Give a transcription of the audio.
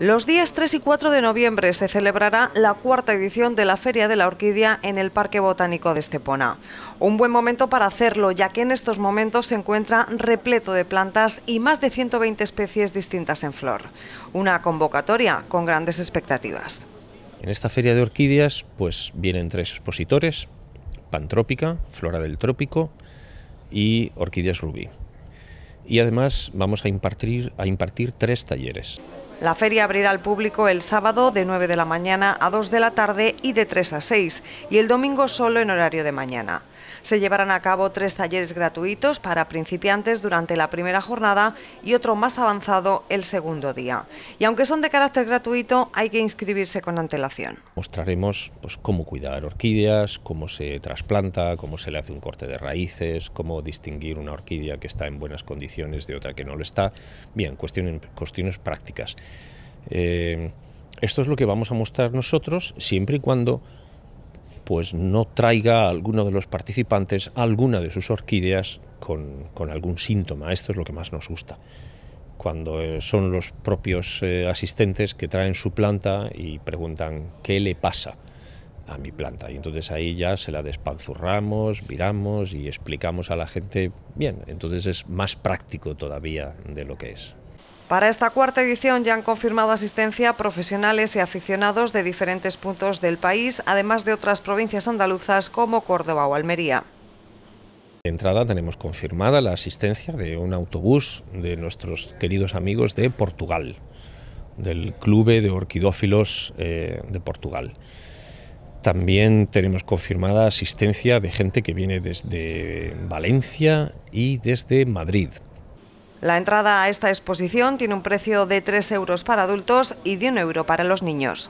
Los días 3 y 4 de noviembre se celebrará la cuarta edición de la Feria de la Orquídea en el Parque Botánico de Estepona. Un buen momento para hacerlo, ya que en estos momentos se encuentra repleto de plantas y más de 120 especies distintas en flor. Una convocatoria con grandes expectativas. En esta feria de orquídeas pues vienen tres expositores, Pantrópica, Flora del Trópico y Orquídeas Rubí. Y además vamos a impartir tres talleres. La feria abrirá al público el sábado de 9 de la mañana a 2 de la tarde y de 3 a 6 y el domingo solo en horario de mañana. Se llevarán a cabo tres talleres gratuitos para principiantes durante la primera jornada y otro más avanzado el segundo día. Y aunque son de carácter gratuito, hay que inscribirse con antelación. Mostraremos pues, cómo cuidar orquídeas, cómo se trasplanta, cómo se le hace un corte de raíces, cómo distinguir una orquídea que está en buenas condiciones de otra que no lo está. Bien, cuestiones prácticas. Eh, esto es lo que vamos a mostrar nosotros siempre y cuando pues no traiga alguno de los participantes alguna de sus orquídeas con, algún síntoma. Esto es lo que más nos gusta. Cuando eh, son los propios eh, asistentes que traen su planta y preguntan qué le pasa a mi planta. Y entonces ahí ya se la despanzurramos, viramos y explicamos a la gente bien. Entonces es más práctico todavía de lo que es. Para esta cuarta edición ya han confirmado asistencia profesionales y aficionados de diferentes puntos del país, además de otras provincias andaluzas como Córdoba o Almería. De entrada tenemos confirmada la asistencia de un autobús de nuestros queridos amigos de Portugal, del Clube de Orquidófilos eh, de Portugal. También tenemos confirmada asistencia de gente que viene desde Valencia y desde Madrid. La entrada a esta exposición tiene un precio de 3 euros para adultos y de 1 euro para los niños.